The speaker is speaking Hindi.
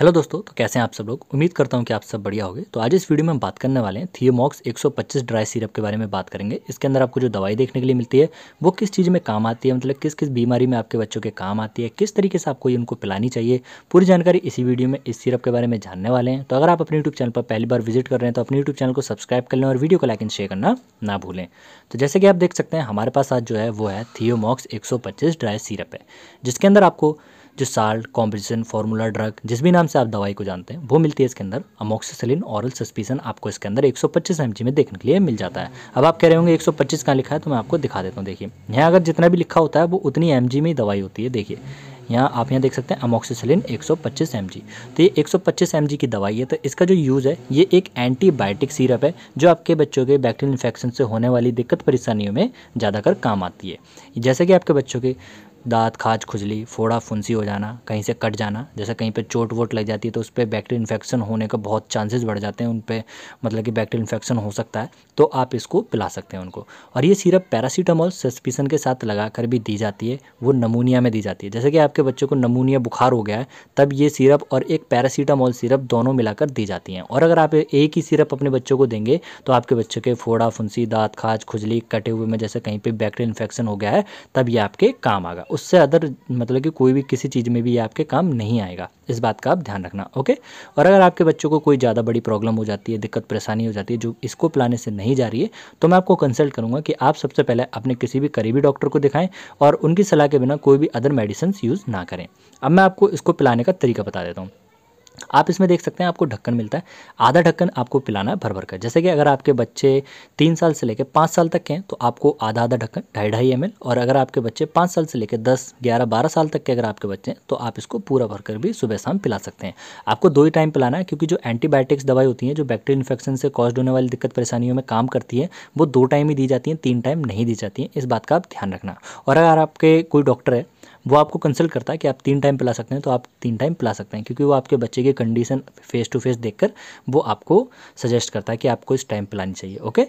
हेलो दोस्तों तो कैसे हैं आप सब लोग उम्मीद करता हूं कि आप सब बढ़िया होगे तो आज इस वीडियो में हम बात करने वाले हैं थियोमॉक्स 125 ड्राई सिरप के बारे में बात करेंगे इसके अंदर आपको जो दवाई देखने के लिए मिलती है वो किस चीज़ में काम आती है मतलब किस किस बीमारी में आपके बच्चों के काम आती है किस तरीके से आपको ये उनको पिलानी चाहिए पूरी जानकारी इसी वीडियो में इस सीरप के बारे में जानने वाले हैं तो अगर आप अपने यूट्यूब चैनल पर पहली बार विजिट कर रहे हैं तो अपने यूट्यूब चैनल को सब्सक्राइब कर लें और वीडियो को लाइक एंड शेयर करना ना भूलें तो जैसे कि आप देख सकते हैं हमारे पास आज जो है वो है थियोमॉक्स एक ड्राई सीरप है जिसके अंदर आपको जो साल्ट कॉम्पिटिशन फार्मूला ड्रग जिस भी नाम से आप दवाई को जानते हैं वो मिलती है इसके अंदर अमोक्सिसलिन औरल सस्पिशन आपको इसके अंदर 125 सौ में देखने के लिए मिल जाता है अब आप कह रहे होंगे 125 कहाँ लिखा है तो मैं आपको दिखा देता हूँ देखिए यहाँ अगर जितना भी लिखा होता है वो उतनी एम में ही दवाई होती है देखिए यहाँ आप यहाँ देख सकते हैं अमोक्सिसिलिन 125 सौ तो ये 125 सौ की दवाई है तो इसका जो यूज़ है ये एक एंटीबायोटिक सीरप है जो आपके बच्चों के बैक्टीरियल इन्फेक्शन से होने वाली दिक्कत परेशानियों में ज़्यादातर काम आती है जैसे कि आपके बच्चों के दांत खाज खुजली फोड़ा फुंसी हो जाना कहीं से कट जाना जैसे कहीं पे चोट वोट लग जाती है तो उस पर बैक्टीरिया इन्फेक्शन होने का बहुत चांसेस बढ़ जाते हैं उन पर मतलब कि बैक्टीरिया इन्फेक्शन हो सकता है तो आप इसको पिला सकते हैं उनको और ये सिरप पैरासीटामोल सस्पिशन के साथ लगा कर भी दी जाती है वो नमूनिया में दी जाती है जैसे कि आपके बच्चे को नमूनिया बुखार हो गया है तब ये सिरप और एक पैरासीटामोल सिरप दोनों मिलाकर दी जाती हैं और अगर आप एक ही सिरप अपने बच्चों को देंगे तो आपके बच्चे के फोड़ा फुंसी दाँत खाज खुजली कटे हुए में जैसे कहीं पर बैक्टीरिया इन्फेक्शन हो गया है तब ये आपके काम आगा उससे अदर मतलब कि कोई भी किसी चीज़ में भी ये आपके काम नहीं आएगा इस बात का आप ध्यान रखना ओके और अगर आपके बच्चों को कोई ज़्यादा बड़ी प्रॉब्लम हो जाती है दिक्कत परेशानी हो जाती है जो इसको प्लाने से नहीं जा रही है तो मैं आपको कंसल्ट करूँगा कि आप सबसे पहले अपने किसी भी करीबी डॉक्टर को दिखाएं और उनकी सलाह के बिना कोई भी अदर मेडिसिन यूज़ ना करें अब मैं आपको इसको पिलाने का तरीका बता देता हूँ आप इसमें देख सकते हैं आपको ढक्कन मिलता है आधा ढक्कन आपको पिलाना है भर भर कर जैसे कि अगर आपके बच्चे तीन साल से लेकर पाँच साल तक के हैं तो आपको आधा आधा ढक्कन ढाई ढाई एम और अगर आपके बच्चे पाँच साल से लेकर दस ग्यारह बारह साल तक के अगर आपके बच्चे हैं तो आप इसको पूरा भरकर भी सुबह शाम पिला सकते हैं आपको दो ही टाइम पिलाना है क्योंकि जो एंटीबायोटिक्स दवाई होती है जो बैक्टीरियल इन्फेक्शन से कॉज होने वाली दिक्कत परेशानियों में काम करती है वो दो टाइम ही दी जाती है तीन टाइम नहीं दी जाती है इस बात का आप ध्यान रखना और अगर आपके कोई डॉक्टर है वो आपको कंसल्ट करता है कि आप तीन टाइम पिला सकते हैं तो आप तीन टाइम पिला सकते हैं क्योंकि वो आपके बच्चे की कंडीशन फेस टू फेस देखकर वो आपको सजेस्ट करता है कि आपको इस टाइम पिलानी चाहिए ओके